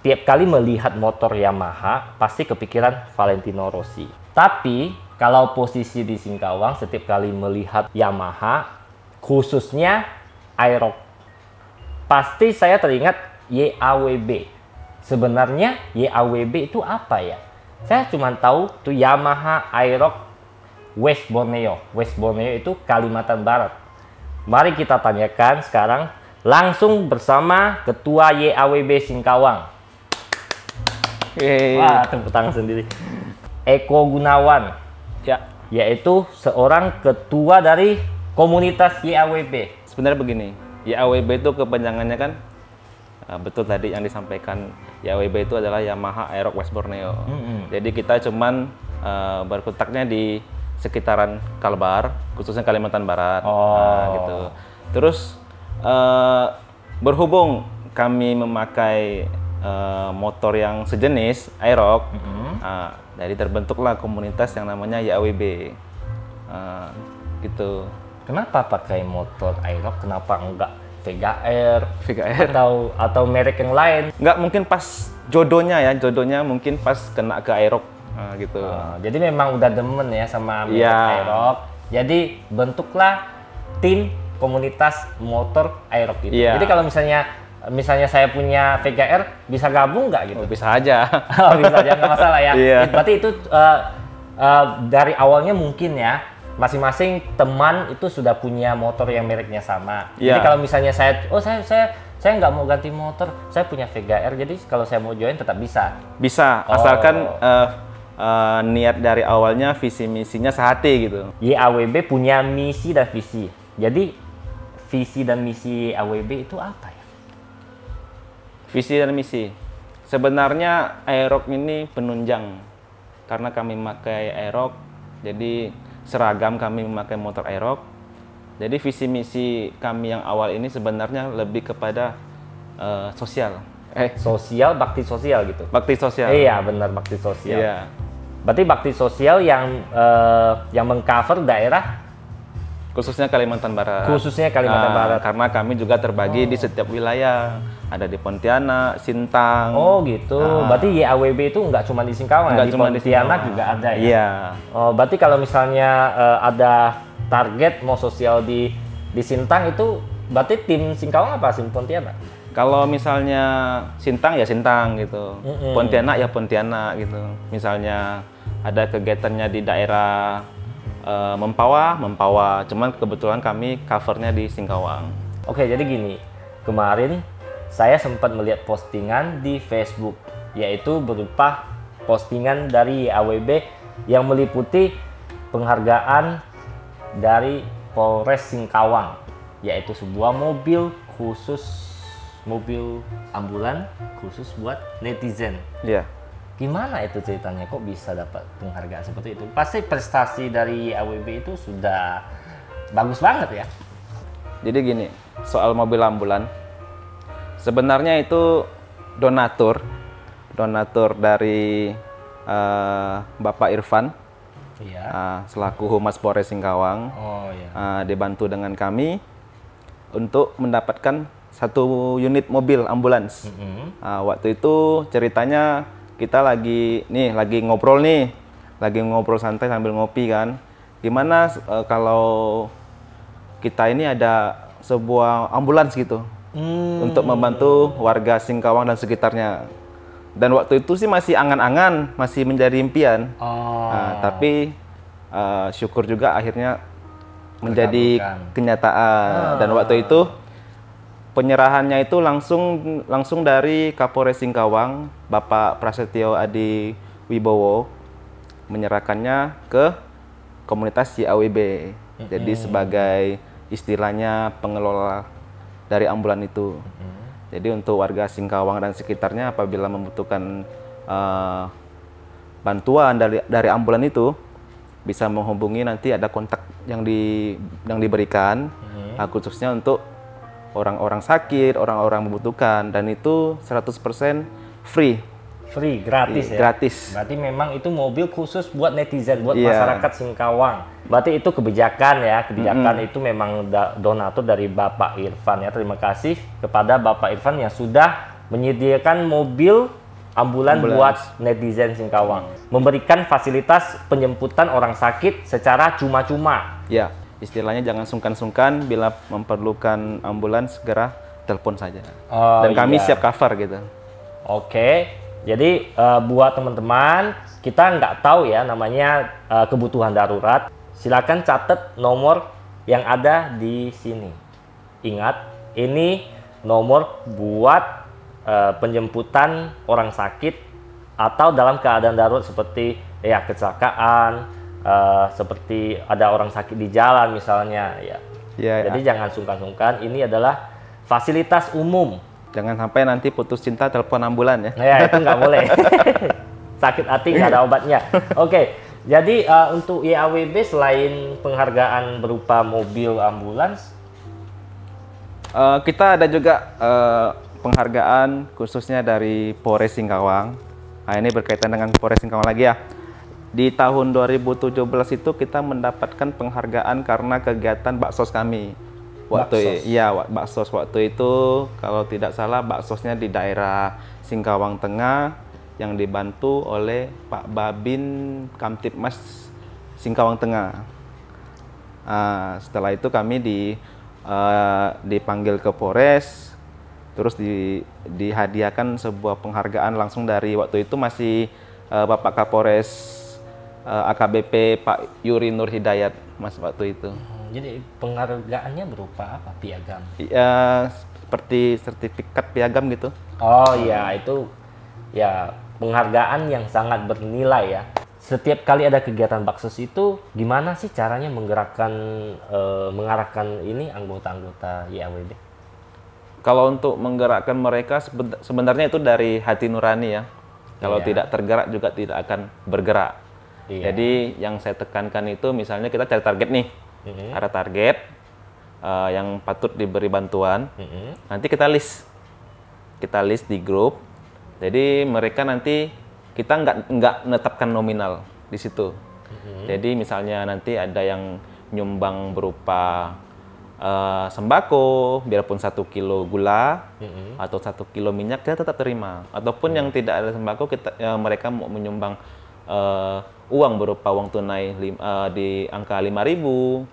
tiap kali melihat motor Yamaha pasti kepikiran Valentino Rossi. Tapi kalau posisi di Singkawang setiap kali melihat Yamaha khususnya Aerox pasti saya teringat YAWB. Sebenarnya YAWB itu apa ya? Saya cuma tahu itu Yamaha Aerox West Borneo. West Borneo itu Kalimantan Barat. Mari kita tanyakan sekarang langsung bersama Ketua YAWB Singkawang, Wah, tepuk tangan sendiri. Eko Gunawan. Ya. Yaitu seorang ketua dari komunitas YAWB. Sebenarnya begini, YAWB itu kepanjangannya kan eh, betul tadi yang disampaikan YAWB itu adalah Yamaha Aerox West Borneo. Mm -hmm. Jadi kita cuman uh, eh, berkutaknya di sekitaran Kalbar, khususnya Kalimantan Barat, oh. nah, gitu. Terus uh, berhubung kami memakai Eh, motor yang sejenis Aerox. Mm -hmm. uh, dari terbentuklah komunitas yang namanya YAWB. Uh, ah, gitu. Kenapa pakai motor Aerox? Kenapa enggak Vega Air, atau atau merek yang lain? Enggak, mungkin pas jodohnya ya, jodohnya mungkin pas kena ke Aerox uh, gitu. Uh, jadi memang udah demen ya sama merek yeah. Aerox. Jadi bentuklah tim komunitas motor Aerox itu. Yeah. Jadi kalau misalnya misalnya saya punya VKR bisa gabung nggak gitu? Oh, bisa aja. oh, bisa aja nggak masalah ya. Yeah. Berarti itu uh, uh, dari awalnya mungkin ya masing-masing teman itu sudah punya motor yang mereknya sama. Yeah. Jadi iya. kalau misalnya saya oh saya saya saya nggak mau ganti motor, saya punya Vega jadi kalau saya mau join tetap bisa. Bisa, oh. asalkan uh, uh, niat dari awalnya visi misinya sehati gitu. YAWB punya misi dan visi. Jadi visi dan misi AWB itu apa ya? Visi dan misi. Sebenarnya aerok ini penunjang karena kami memakai aerok, jadi seragam kami memakai motor aerok. Jadi visi misi kami yang awal ini sebenarnya lebih kepada uh, sosial. Eh, sosial bakti sosial gitu. Bakti sosial. Eh, iya, benar bakti sosial. Iya. Berarti bakti sosial yang uh, yang mengcover daerah Khususnya Kalimantan Barat. Khususnya Kalimantan nah, Barat. Karena kami juga terbagi oh. di setiap wilayah. Ada di Pontianak, Sintang. Oh gitu. Nah. Berarti YAWB itu nggak cuma di Singkawang, nggak ya? cuma di cuma Pontianak di juga ada ya. Iya. Oh, berarti kalau misalnya uh, ada target mau sosial di di Sintang itu berarti tim Singkawang apa tim Pontianak? Kalau misalnya Sintang ya Sintang gitu, mm -hmm. Pontianak ya Pontianak gitu. Misalnya ada kegiatannya di daerah uh, eh, Mempawa, Mempawa. Cuman kebetulan kami covernya di Singkawang. Oke, jadi gini. Kemarin saya sempat melihat postingan di Facebook yaitu berupa postingan dari AWB yang meliputi penghargaan dari Polres Singkawang yaitu sebuah mobil khusus mobil ambulan khusus buat netizen. Iya. Yeah gimana itu ceritanya kok bisa dapat penghargaan seperti itu pasti prestasi dari AWB itu sudah bagus banget ya jadi gini soal mobil ambulan sebenarnya itu donatur donatur dari uh, Bapak Irfan iya. uh, selaku Humas Polres Singkawang oh, iya. uh, dibantu dengan kami untuk mendapatkan satu unit mobil ambulans mm -hmm. uh, waktu itu ceritanya kita lagi nih lagi ngobrol nih lagi ngobrol santai sambil ngopi kan gimana e, kalau kita ini ada sebuah ambulans gitu hmm. untuk membantu warga Singkawang dan sekitarnya dan waktu itu sih masih angan-angan masih menjadi impian oh. nah, tapi e, syukur juga akhirnya menjadi kenyataan oh. dan waktu itu penyerahannya itu langsung langsung dari Kapolres Singkawang, Bapak Prasetyo Adi Wibowo menyerahkannya ke komunitas CAWB. Jadi sebagai istilahnya pengelola dari ambulan itu. Jadi untuk warga Singkawang dan sekitarnya apabila membutuhkan uh, bantuan dari dari ambulan itu bisa menghubungi nanti ada kontak yang di yang diberikan mm-hmm. khususnya untuk orang-orang sakit, orang-orang membutuhkan dan itu 100% free. Free, gratis iya, ya. Gratis. Berarti memang itu mobil khusus buat netizen, buat yeah. masyarakat Singkawang. Berarti itu kebijakan ya, kebijakan mm -hmm. itu memang donatur dari Bapak Irfan ya. Terima kasih kepada Bapak Irfan yang sudah menyediakan mobil ambulan Ambulans. buat netizen Singkawang, mm. memberikan fasilitas penjemputan orang sakit secara cuma-cuma. Ya istilahnya jangan sungkan-sungkan bila memerlukan ambulans segera telepon saja. Oh, Dan kami iya. siap cover gitu. Oke, jadi uh, buat teman-teman kita nggak tahu ya namanya uh, kebutuhan darurat. Silakan catat nomor yang ada di sini. Ingat, ini nomor buat uh, penjemputan orang sakit atau dalam keadaan darurat seperti ya kecelakaan, uh, seperti ada orang sakit di jalan misalnya ya. Yeah, ya. Jadi yeah. jangan sungkan-sungkan, ini adalah fasilitas umum. Jangan sampai nanti putus cinta telepon ambulan ya. Ya itu nggak boleh. sakit hati nggak ada obatnya. Oke. Okay. Jadi uh, untuk YAWB selain penghargaan berupa mobil ambulans, uh, kita ada juga uh, penghargaan khususnya dari Polres Singkawang. Nah, ini berkaitan dengan Polres Singkawang lagi ya. Di tahun 2017 itu kita mendapatkan penghargaan karena kegiatan bakso kami. Waktu iya baksos waktu itu kalau tidak salah baksosnya di daerah Singkawang Tengah yang dibantu oleh Pak Babin Kamtipmas Singkawang Tengah. Nah, setelah itu kami di uh, dipanggil ke Polres terus di, dihadiahkan sebuah penghargaan langsung dari waktu itu masih eh, Bapak Kapolres Eh, AKBP Pak Yuri Nur Hidayat mas waktu itu. Hmm, jadi penghargaannya berupa apa piagam? Ya seperti sertifikat piagam gitu. Oh iya itu ya penghargaan yang sangat bernilai ya. Setiap kali ada kegiatan baksos itu gimana sih caranya menggerakkan eh, mengarahkan ini anggota-anggota YAWD? kalau untuk menggerakkan mereka sebenarnya itu dari hati nurani ya. Kalau iya. tidak tergerak juga tidak akan bergerak. Iya. Jadi yang saya tekankan itu misalnya kita cari target nih, mm-hmm. ada target uh, yang patut diberi bantuan. Mm-hmm. Nanti kita list, kita list di grup. Jadi mereka nanti kita nggak nggak menetapkan nominal di situ. Mm-hmm. Jadi misalnya nanti ada yang nyumbang berupa uh, sembako, biarpun satu kilo gula mm-hmm. atau satu kilo minyak kita tetap terima. Ataupun mm-hmm. yang tidak ada sembako kita uh, mereka mau menyumbang uh, uang berupa uang tunai lim, uh, di angka ribu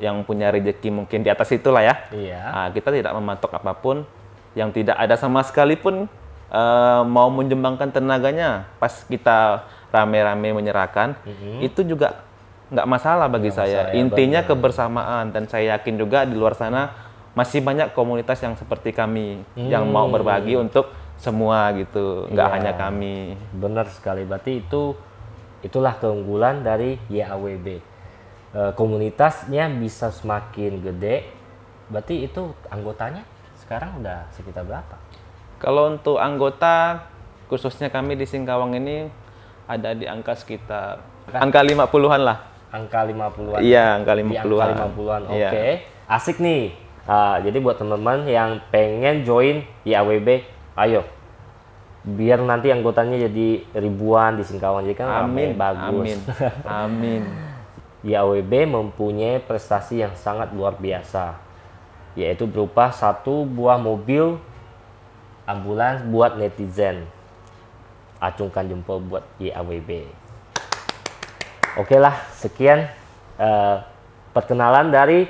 yang punya rezeki mungkin di atas itulah ya. Iya. Nah, kita tidak mematok apapun yang tidak ada sama sekali pun uh, eh, mau menjembangkan tenaganya pas kita rame-rame menyerahkan mm -hmm. itu juga nggak masalah bagi gak saya. Masalah, ya, Intinya ya, kebersamaan dan saya yakin juga di luar sana masih banyak komunitas yang seperti kami hmm. yang mau hmm. berbagi untuk semua gitu, nggak yeah. hanya kami. Benar sekali. Berarti itu itulah keunggulan dari YAWB. E, komunitasnya bisa semakin gede. Berarti itu anggotanya sekarang udah sekitar berapa? Kalau untuk anggota khususnya kami di Singkawang ini ada di angka sekitar angka 50-an lah. Angka 50-an. Iya, angka 50-an. Di angka 50 iya. Oke. Okay. Yeah. Asik nih. Uh, jadi buat teman-teman yang pengen join YAWB ayo biar nanti anggotanya jadi ribuan di Singkawang jadi kan amin bagus amin amin YAWB mempunyai prestasi yang sangat luar biasa yaitu berupa satu buah mobil ambulans buat netizen acungkan jempol buat YAWB oke okay lah sekian uh, perkenalan dari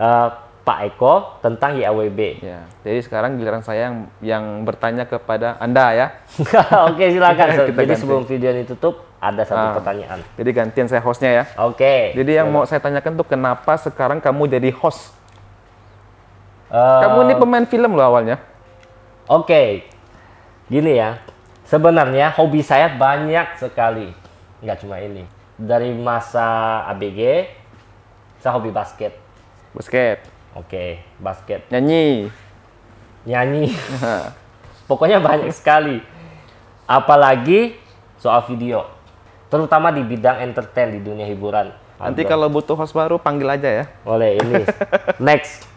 uh, Pak Eko tentang YAWB. Ya. Jadi sekarang giliran saya yang, yang bertanya kepada Anda ya. Oke silakan. Kita Jadi ganti. sebelum video ini tutup ada satu ah, pertanyaan. Jadi gantian saya hostnya ya. Oke. Jadi yang ya. mau saya tanyakan tuh kenapa sekarang kamu jadi host? Um, kamu ini pemain film loh awalnya. Oke. Gini ya. Sebenarnya hobi saya banyak sekali. Nggak cuma ini. Dari masa ABG, saya hobi basket. Basket Oke, basket. Nyanyi. Nyanyi. Pokoknya banyak sekali. Apalagi soal video. Terutama di bidang entertain di dunia hiburan. Nanti kalau butuh host baru panggil aja ya. Boleh ini. Next.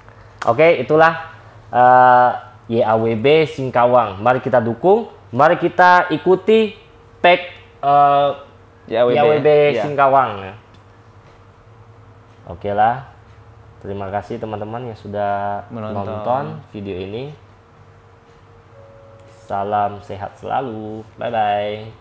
Oke, okay, itulah uh, eh, YAWB Singkawang. Mari kita dukung, mari kita ikuti pack uh, eh, YAWB, YAWB ya. Singkawang. Oke okay lah. Terima kasih teman-teman yang sudah menonton. menonton video ini. Salam sehat selalu. Bye bye.